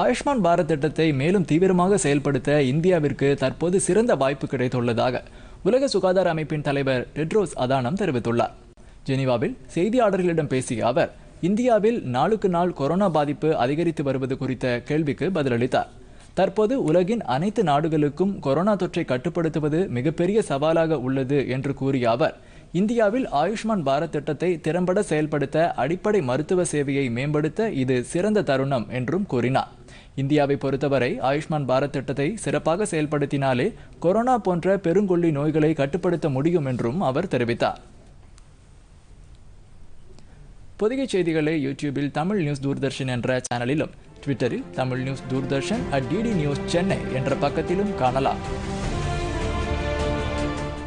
ஆயுஷ்மான் பாரத் திட்டத்தை மேலும் தீவிரமாக செயல்படுத்த இந்தியாவிற்கு தற்போது சிறந்த வாய்ப்பு கிடைத்துள்ளதாக உலக சுகாதார அமைப்பின் தலைவர் டெட்ரோஸ் அதானம் தெரிவித்துள்ளார் ஜெனீவாவில் செய்தியாளர்களிடம் பேசிய அவர் இந்தியாவில் நாளுக்கு நாள் கொரோனா பாதிப்பு அதிகரித்து வருவது குறித்த கேள்விக்கு பதிலளித்தார் தற்போது உலகின் அனைத்து நாடுகளுக்கும் கொரோனா தொற்றை கட்டுப்படுத்துவது மிகப்பெரிய சவாலாக உள்ளது என்று கூறிய அவர் இந்தியாவில் ஆயுஷ்மான் பாரத் திட்டத்தை திறம்பட செயல்படுத்த அடிப்படை மருத்துவ சேவையை மேம்படுத்த இது சிறந்த தருணம் என்றும் கூறினார் இந்தியாவை பொறுத்தவரை ஆயுஷ்மான் பாரத் திட்டத்தை சிறப்பாக செயல்படுத்தினாலே கொரோனா போன்ற பெருங்கொல்லி நோய்களை கட்டுப்படுத்த முடியும் என்றும் அவர் தெரிவித்தார் புதிய செய்திகளை யூடியூபில் தமிழ் நியூஸ் தூர்தர்ஷன் என்ற சேனலிலும் ட்விட்டரில் Tamil news Doordarshan at DD news Chennai என்ற பக்கத்திலும் காணலாம்